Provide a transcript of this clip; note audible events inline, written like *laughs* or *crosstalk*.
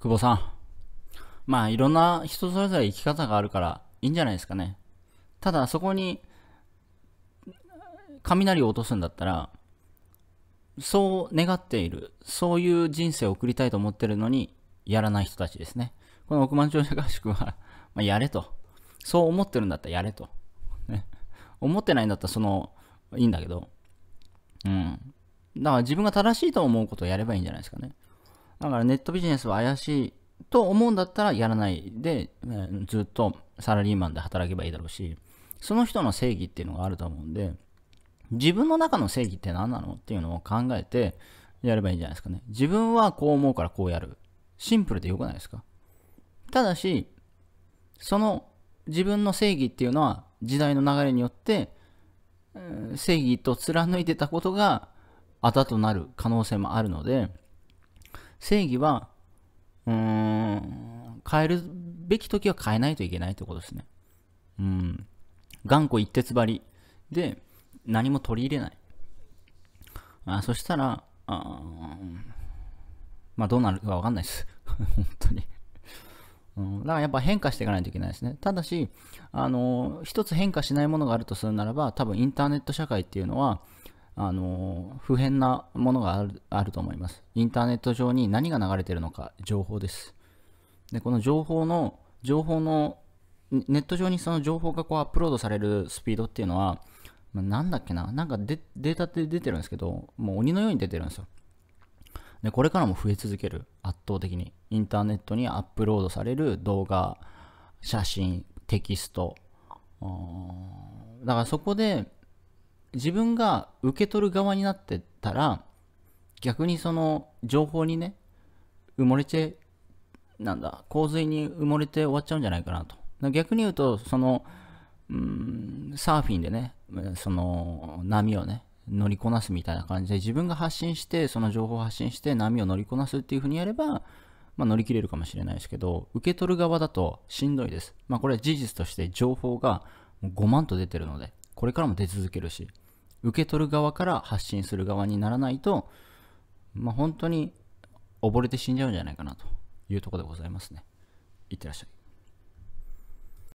久保さん。まあいろんな人それぞれ生き方があるからいいんじゃないですかね。ただそこに雷を落とすんだったら、そう願っている、そういう人生を送りたいと思ってるのに、やらない人たちですね。この億万長者合宿は *laughs* まやれと。そう思ってるんだったらやれと。ね、思ってないんだったらその、いいんだけど。うん。だから自分が正しいと思うことをやればいいんじゃないですかね。だからネットビジネスは怪しいと思うんだったらやらないで、ずっとサラリーマンで働けばいいだろうし、その人の正義っていうのがあると思うんで、自分の中の正義って何なのっていうのを考えてやればいいんじゃないですかね。自分はこう思うからこうやる。シンプルでよくないですかただし、その自分の正義っていうのは時代の流れによって正義と貫いてたことがあたとなる可能性もあるので、正義は、うーん、変えるべき時は変えないといけないってことですね。うん。頑固一徹張りで、何も取り入れない。あそしたら、あまあどうなるかわかんないです。*laughs* 本当にうん。だからやっぱ変化していかないといけないですね。ただし、あのー、一つ変化しないものがあるとするならば、多分インターネット社会っていうのは、あの普遍なものがあると思います。インターネット上に何が流れてるのか、情報です。で、この情報の、情報の、ネット上にその情報がこうアップロードされるスピードっていうのは、まあ、なんだっけな、なんかデデータって出てるんですけど、もう鬼のように出てるんですよ。で、これからも増え続ける、圧倒的に。インターネットにアップロードされる動画、写真、テキスト。だからそこで、自分が受け取る側になってたら、逆にその情報にね、埋もれて、なんだ、洪水に埋もれて終わっちゃうんじゃないかなと。逆に言うと、その、うん、サーフィンでね、その波をね、乗りこなすみたいな感じで、自分が発信して、その情報を発信して、波を乗りこなすっていうふうにやれば、まあ、乗り切れるかもしれないですけど、受け取る側だとしんどいです。まあ、これは事実として情報が5万と出てるので、これからも出続けるし、受け取る側から発信する側にならないと、まあ、本当に溺れて死んじゃうんじゃないかなというところでございますね。いってらっしゃい。